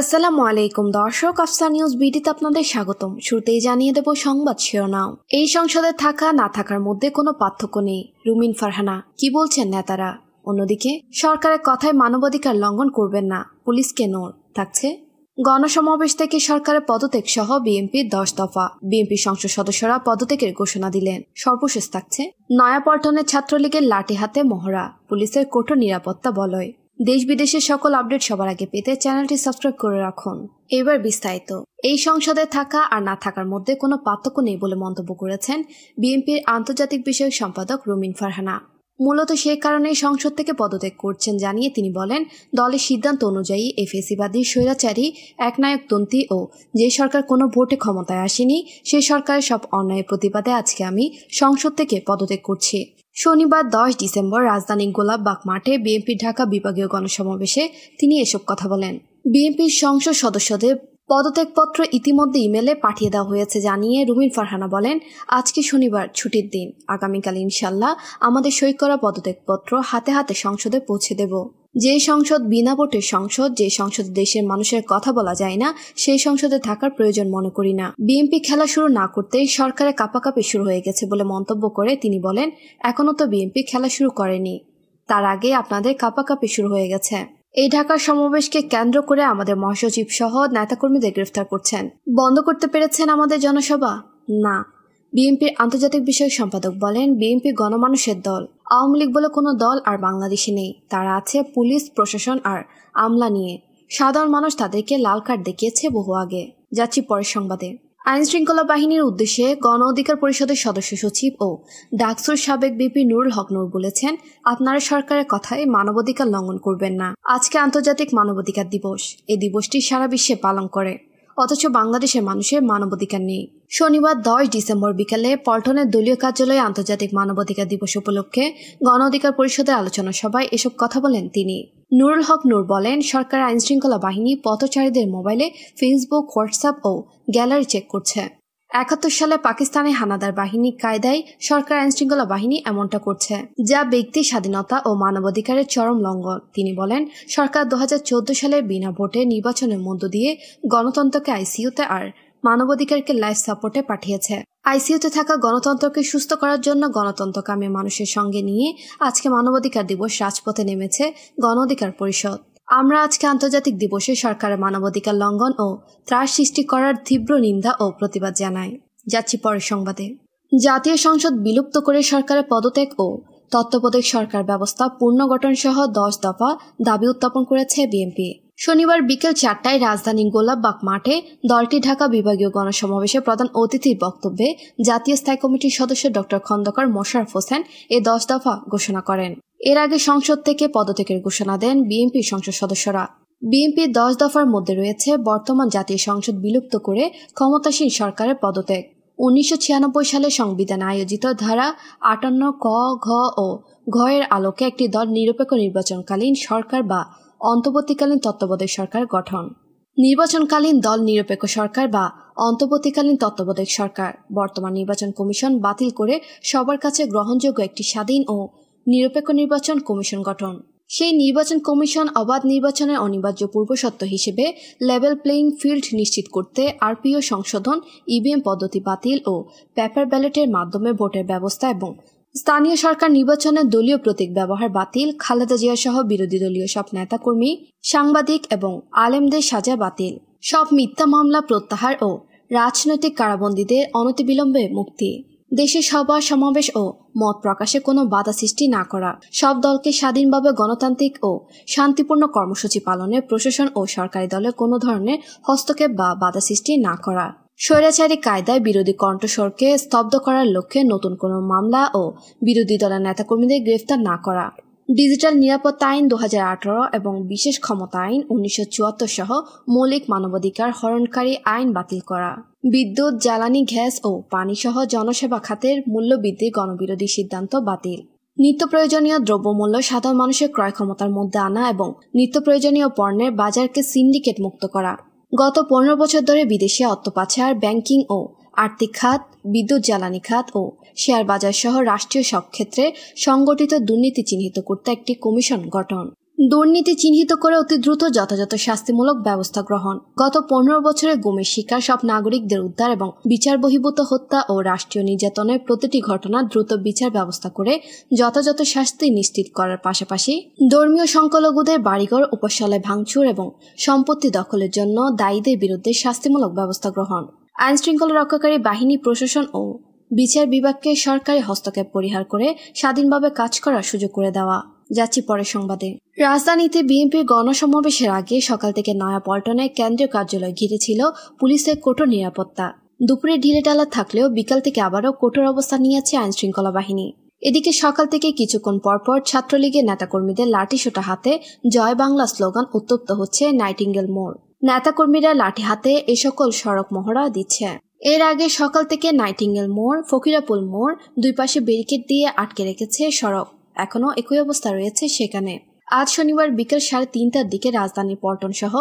আসসালামু আলাইকুম দর্শক আফসার নিউজ বিডিতে আপনাদের স্বাগতম শুরুতেই জানিয়ে দেব সংবাদ শিরোনাম এই সংসদে থাকা না থাকার মধ্যে কোনো পার্থক্য নেই রুমিন ফারহানা কি বলছেন নেতারা অন্যদিকে সরকারের কথায় মানবাধিকার লঙ্ঘন করবেন না পুলিশ কেন থাকছে গণসমাবেশ থেকে সরকারের পদত্যাগ সহ বিএনপির দশ দফা বিএনপি সংসদ সদস্যরা পদত্যাগের ঘোষণা দিলেন সর্বশেষ থাকছে নয়াপল্টনের ছাত্রলীগের লাঠি হাতে মহড়া পুলিশের কঠোর নিরাপত্তা বলয় দেশ বিদেশের সকল আপডেট সবার আগে পেতে চ্যানেলটি সাবস্ক্রাইব করে রাখুন এবার বিস্তারিত এই সংসদে থাকা আর না থাকার মধ্যে কোনো পার্থক্য নেই বলে মন্তব্য করেছেন বিএনপির আন্তর্জাতিক বিষয়ক সম্পাদক রুমিন ফারহানা মূলত সে কারণেই সংসদ থেকে পদত্যাগ করছেন জানিয়ে তিনি বলেন দলের সিদ্ধান্ত অনুযায়ী এফএসিবাদী স্বৈরাচারী একনায়ক তন্ত্রী ও যে সরকার কোনো ভোটে ক্ষমতায় আসেনি সে সরকারের সব অন্যায়ের প্রতিবাদে আজকে আমি সংসদ থেকে পদত্যাগ করছি শনিবার দশ ডিসেম্বর রাজধানী গোলাপবাগ মাঠে বিএনপির ঢাকা বিভাগীয় গণসমাবেশে তিনি এসব কথা বলেন বিএনপির সংসদ সদস্যদের পদত্যাগপত্র ইতিমধ্যে ইমেলে পাঠিয়ে দেওয়া হয়েছে জানিয়ে রুমিন ফারহানা বলেন আজকে শনিবার ছুটির দিন আগামীকাল ইনশাল্লাহ আমাদের সই করা পদত্যাগপত্র হাতে হাতে সংসদে পৌঁছে দেব যে সংসদ বিনা ভোটের সংসদ যে সংসদ দেশের মানুষের কথা বলা যায় না সেই সংসদে থাকার প্রয়োজন মনে করি না বিএনপি খেলা শুরু না করতেই সরকারের কাপাকাপি শুরু হয়ে গেছে বলে মন্তব্য করে তিনি বলেন এখনও তো বিএনপি খেলা শুরু করেনি তার আগে আপনাদের কাপাকাপি শুরু হয়ে গেছে এই ঢাকার সমাবেশকে কেন্দ্র করে আমাদের মহাসচিব সহ নেতাকর্মীদের গ্রেফতার করছেন বন্ধ করতে পেরেছেন আমাদের জনসভা না বিএনপির আন্তর্জাতিক বিষয়ক সম্পাদক বলেন বিএনপি গণমানুষের দল আওয়ামী লীগ বলে কোনো দল আর বাংলাদেশে নেই তারা আছে পুলিশ প্রশাসন আর আমলা নিয়ে সাধারণ মানুষ তাদেরকে লাল কার্ড দেখিয়েছে বহু আগে যাচ্ছি পরের সংবাদে আইন শৃঙ্খলা বাহিনীর উদ্দেশ্যে গণ অধিকার পরিষদের সদস্য সচিব ও ডাকসুর সাবেক বিপি নুরুল হক নুর বলেছেন আপনারা সরকারের কথায় মানবাধিকার লঙ্ঘন করবেন না আজকে আন্তর্জাতিক মানবাধিকার দিবস এই দিবসটি সারা বিশ্বে পালন করে অথচ বাংলাদেশের মানুষের মানবাধিকার নেই শনিবার দশ ডিসেম্বর বিকালে পল্টনের দলীয় কার্যালয়ে আন্তর্জাতিক মানবাধিকার দিবস উপলক্ষে গণ অধিকার পরিষদের আলোচনা সভায় এসব কথা বলেন তিনি নুরুল হক নূর বলেন সরকার আইনশৃঙ্খলা বাহিনী পথচারীদের মোবাইলে ফেসবুক হোয়াটসঅ্যাপ ও গ্যালারি চেক করছে একাত্তর সালে পাকিস্তানে হানাদার বাহিনী কায়দায় সরকার আইনশৃঙ্খলা বাহিনী এমনটা করছে যা ব্যক্তি স্বাধীনতা ও মানবাধিকারের চরম লঙ্ঘন তিনি বলেন সরকার দু সালে বিনা ভোটে নির্বাচনের মধ্য দিয়ে গণতন্ত্রকে আইসিইউতে আর মানবাধিকারকে লাইফ সাপোর্টে পাঠিয়েছে আইসিইউতে থাকা গণতন্ত্রকে সুস্থ করার জন্য গণতন্ত্রকামী মানুষের সঙ্গে নিয়ে আজকে মানবাধিকার দিবস রাজপথে নেমেছে গণ অধিকার পরিষদ আমরা আজকে আন্তর্জাতিক দিবসে সরকারের মানবাধিকার লঙ্ঘন ও ত্রাস সৃষ্টি করার তীব্র নিন্দা ও প্রতিবাদ জানাই যাচ্ছি পরের সংবাদে জাতীয় সংসদ বিলুপ্ত করে সরকারের পদত্যাগ ও তত্ত্বাবধায়ক সরকার ব্যবস্থা গঠন সহ দশ দফা দাবি উত্থাপন করেছে বিএনপি শনিবার বিকেল চারটায় রাজধানী গোলাপবাগ মাঠে দলটি ঢাকা বিভাগীয় গণসমাবেশে প্রধান অতিথির বক্তব্যে জাতীয় স্থায়ী কমিটির সদস্য ড খন্দকার মোশারফ হোসেন এ দশ দফা ঘোষণা করেন এর আগে সংসদ থেকে পদত্যাগের ঘোষণা দেন বিএনপির সংসদ সদস্যরা বিএনপির দশ দফার মধ্যে রয়েছে বর্তমান জাতীয় সংসদ বিলুপ্ত করে ক্ষমতাসীন সরকারের পদত্যাগ উনিশশো সালে সংবিধান আয়োজিত ধারা আটান্ন ক ঘ ও ঘয়ের আলোকে একটি দল নিরপেক্ষ নির্বাচনকালীন সরকার বা অন্তর্বর্তীকালীন তত্ত্বাবধায়ক সরকার গঠন নির্বাচনকালীন দল নিরপেক্ষ সরকার বা অন্তর্বর্তীকালীন তত্ত্বাবধায়ক সরকার বর্তমান নির্বাচন কমিশন বাতিল করে সবার কাছে গ্রহণযোগ্য একটি স্বাধীন ও নিরপেক্ষ নির্বাচন কমিশন গঠন সেই নির্বাচন কমিশন অবাধ নির্বাচনের অনিবার্য পূর্বশর্ত হিসেবে লেভেল প্লেইং ফিল্ড নিশ্চিত করতে আরপিও সংশোধন ইভিএম e পদ্ধতি বাতিল ও পেপার ব্যালটের মাধ্যমে ভোটের ব্যবস্থা এবং স্থানীয় সরকার নির্বাচনে দলীয় প্রতীক ব্যবহার বাতিল খালেদা জিয়া সহ বিরোধী দলীয় সব নেতাকর্মী সাংবাদিক এবং আলেমদের সাজা বাতিল সব মিথ্যা মামলা প্রত্যাহার ও রাজনৈতিক কারাবন্দীদের অনতিবিলম্বে মুক্তি দেশে সভা সমাবেশ ও মত প্রকাশে কোনো বাধা সৃষ্টি না করা সব দলকে স্বাধীনভাবে গণতান্ত্রিক ও শান্তিপূর্ণ কর্মসূচি পালনে প্রশাসন ও সরকারি দলে কোনো ধরনের হস্তক্ষেপ বা বাধা সৃষ্টি না করা স্বৈরাচারী কায়দায় বিরোধী কণ্ঠস্বরকে স্তব্ধ করার লক্ষ্যে নতুন কোনো মামলা ও বিরোধী দলের নেতাকর্মীদের গ্রেফতার না করা ডিজিটাল নিরাপত্তা আইন দু এবং বিশেষ ক্ষমতা আইন উনিশশো সহ মৌলিক মানবাধিকার হরণকারী আইন বাতিল করা বিদ্যুৎ জ্বালানি গ্যাস ও পানিসহ জনসেবা খাতের মূল্যবৃদ্ধি গণবিরোধী সিদ্ধান্ত বাতিল নিত্য প্রয়োজনীয় দ্রব্যমূল্য সাধারণ মানুষের ক্রয় ক্ষমতার মধ্যে আনা এবং নিত্য প্রয়োজনীয় পণ্যের বাজারকে সিন্ডিকেট মুক্ত করা গত পনেরো বছর ধরে বিদেশে অর্থ পাচার ব্যাংকিং ও আর্থিক খাত বিদ্যুৎ জ্বালানি খাত ও শেয়ার বাজার সহ রাষ্ট্রীয় সব ক্ষেত্রে সংগঠিত দুর্নীতি চিহ্নিত করতে একটি কমিশন গঠন দুর্নীতি চিহ্নিত করে অতি দ্রুত যথাযথ শাস্তিমূলক ব্যবস্থা গ্রহণ গত পনেরো বছরে গুমের শিকার সব নাগরিকদের উদ্ধার এবং বিচার বহির্ভূত হত্যা ও রাষ্ট্রীয় নির্যাতনের প্রতিটি ঘটনা দ্রুত বিচার ব্যবস্থা করে যথাযথ শাস্তি নিশ্চিত করার পাশাপাশি ধর্মীয় সংখ্যালঘুদের বাড়িঘর উপসালায় ভাঙচুর এবং সম্পত্তি দখলের জন্য দায়ীদের বিরুদ্ধে শাস্তিমূলক ব্যবস্থা গ্রহণ আইনশৃঙ্খলা রক্ষাকারী বাহিনী প্রশাসন ও বিচার বিভাগকে সরকারি হস্তক্ষেপ পরিহার করে স্বাধীনভাবে কাজ করার সুযোগ করে দেওয়া যাচ্ছি পরের সংবাদে রাজধানীতে বিএনপির গণসমাবেশের আগে সকাল থেকে নয়াপল্টনে কেন্দ্রীয় কার্যালয় ঘিরেছিল পুলিশের কঠোর নিরাপত্তা দুপুরে ঢিলে ঢিলেঢালা থাকলেও বিকাল থেকে আবারও কঠোর অবস্থান নিয়েছে আইনশৃঙ্খলা বাহিনী এদিকে সকাল থেকে কিছুক্ষণ পরপর ছাত্রলীগের নেতাকর্মীদের লাঠিসোটা হাতে জয় বাংলা স্লোগান উত্তপ্ত হচ্ছে নাইটিঙ্গেল মোড় নেতাকর্মীরা লাঠি হাতে এ সকল সড়ক মহড়া দিচ্ছে এর আগে সকাল থেকে নাইটিঙ্গেল মোড় ফকিরাপুল মোড় দুই পাশে ব্যারিকেড দিয়ে আটকে রেখেছে সড়ক এখনও একই অবস্থা রয়েছে সেখানে আজ শনিবার বিকেল সাড়ে তিনটার দিকে রাজধানী পল্টন সহ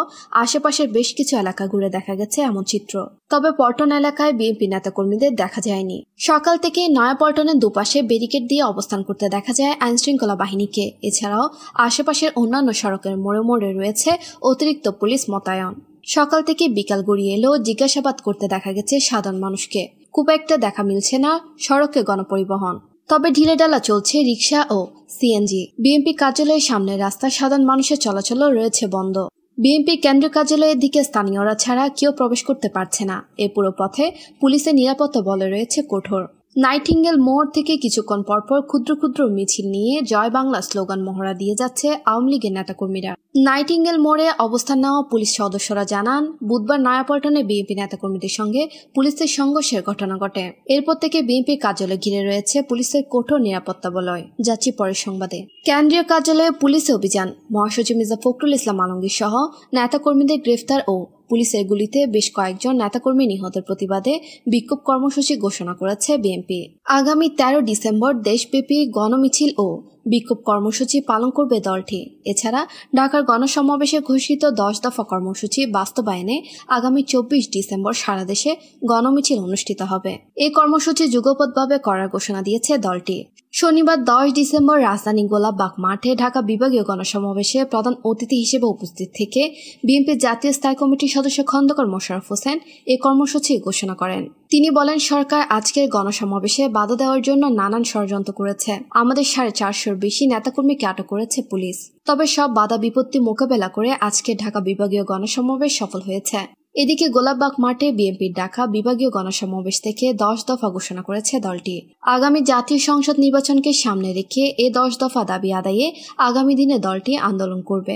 আশেপাশের বেশ কিছু এলাকা ঘুরে দেখা গেছে এমন চিত্র তবে পল্টন এলাকায় বিএনপি নেতাকর্মীদের দেখা যায়নি সকাল থেকে নয়া পল্টনের দুপাশে ব্যারিকেড দিয়ে অবস্থান করতে দেখা যায় আইনশৃঙ্খলা বাহিনীকে এছাড়াও আশেপাশের অন্যান্য সড়কের মোড়ে মোড়ে রয়েছে অতিরিক্ত পুলিশ মোতায়ন সকাল থেকে বিকাল গড়িয়ে এলেও জিজ্ঞাসাবাদ করতে দেখা গেছে সাধারণ মানুষকে খুব একটা দেখা মিলছে না সড়কে গণপরিবহন তবে ঢিলে ডালা চলছে রিক্সা ও সিএনজি বিএনপি কার্যালয়ের সামনে রাস্তা সাধারণ মানুষের চলাচলও রয়েছে বন্ধ বিএনপি কেন্দ্রীয় কার্যালয়ের দিকে স্থানীয়রা ছাড়া কেউ প্রবেশ করতে পারছে না এ পুরো পথে পুলিশের নিরাপত্তা বলে রয়েছে কঠোর নাইটিঙ্গেল মোড় থেকে কিছুক্ষণ পরপর ক্ষুদ্র ক্ষুদ্র মিছিল নিয়ে জয় বাংলা স্লোগান মহড়া দিয়ে যাচ্ছে আওয়ামী লীগের নেতাকর্মীরা নাইটিঙ্গেল মোড়ে অবস্থান নেওয়া পুলিশ সদস্যরা জানান বুধবার নয়াপল্টনে বিএনপি নেতাকর্মীদের সঙ্গে পুলিশের সংঘর্ষের ঘটনা ঘটে এরপর থেকে বিএনপি কার্যালয়ে ঘিরে রয়েছে পুলিশের কঠোর নিরাপত্তা বলয় যাচ্ছি পরের সংবাদে কেন্দ্রীয় কার্যালয়ে পুলিশে অভিযান মহাসচিব মির্জা ফখরুল ইসলাম আলমগীর সহ নেতাকর্মীদের গ্রেফতার ও পুলিশের গুলিতে বেশ কয়েকজন নেতাকর্মী নিহতের প্রতিবাদে বিক্ষোভ কর্মসূচি ঘোষণা করেছে বিএনপি আগামী তেরো ডিসেম্বর দেশব্যাপী গণমিছিল ও বিক্ষোভ কর্মসূচি পালন করবে দলটি এছাড়া ঢাকার গণসমাবেশে ঘোষিত দশ দফা কর্মসূচি বাস্তবায়নে আগামী চব্বিশ ডিসেম্বর সারা দেশে গণমিছিল অনুষ্ঠিত হবে এই কর্মসূচি যুগপৎভাবে করার ঘোষণা দিয়েছে দলটি শনিবার দশ ডিসেম্বর রাজধানী গোলাপবাগ মাঠে ঢাকা বিভাগীয় গণসমাবেশে প্রধান অতিথি হিসেবে উপস্থিত থেকে বিএনপির জাতীয় স্থায়ী কমিটির সদস্য খন্দকার মোশারফ হোসেন এ কর্মসূচি ঘোষণা করেন তিনি বলেন সরকার আজকের গণসমাবেশে বাধা দেওয়ার জন্য নানান ষড়যন্ত্র করেছে আমাদের সাড়ে চারশোর বেশি নেতাকর্মীকে আটক করেছে পুলিশ তবে সব বাধা বিপত্তি মোকাবেলা করে আজকের ঢাকা বিভাগীয় গণসমাবেশ সফল হয়েছে এদিকে গোলাপবাগ মাঠে বিএনপির ডাকা বিভাগীয় গণসমাবেশ থেকে দশ দফা ঘোষণা করেছে দলটি আগামী জাতীয় সংসদ নির্বাচনকে সামনে রেখে এ দশ দফা দাবি আদায়ে আগামী দিনে দলটি আন্দোলন করবে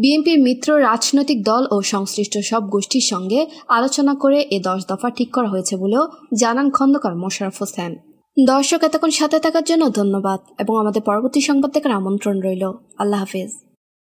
বিএনপির মিত্র রাজনৈতিক দল ও সংশ্লিষ্ট সব গোষ্ঠীর সঙ্গে আলোচনা করে এ দশ দফা ঠিক করা হয়েছে বলেও জানান খন্দকার মোশারফ হোসেন দর্শক এতক্ষণ সাথে থাকার জন্য ধন্যবাদ এবং আমাদের পরবর্তী সংবাদ দেখার আমন্ত্রণ রইল আল্লাহ হাফিজ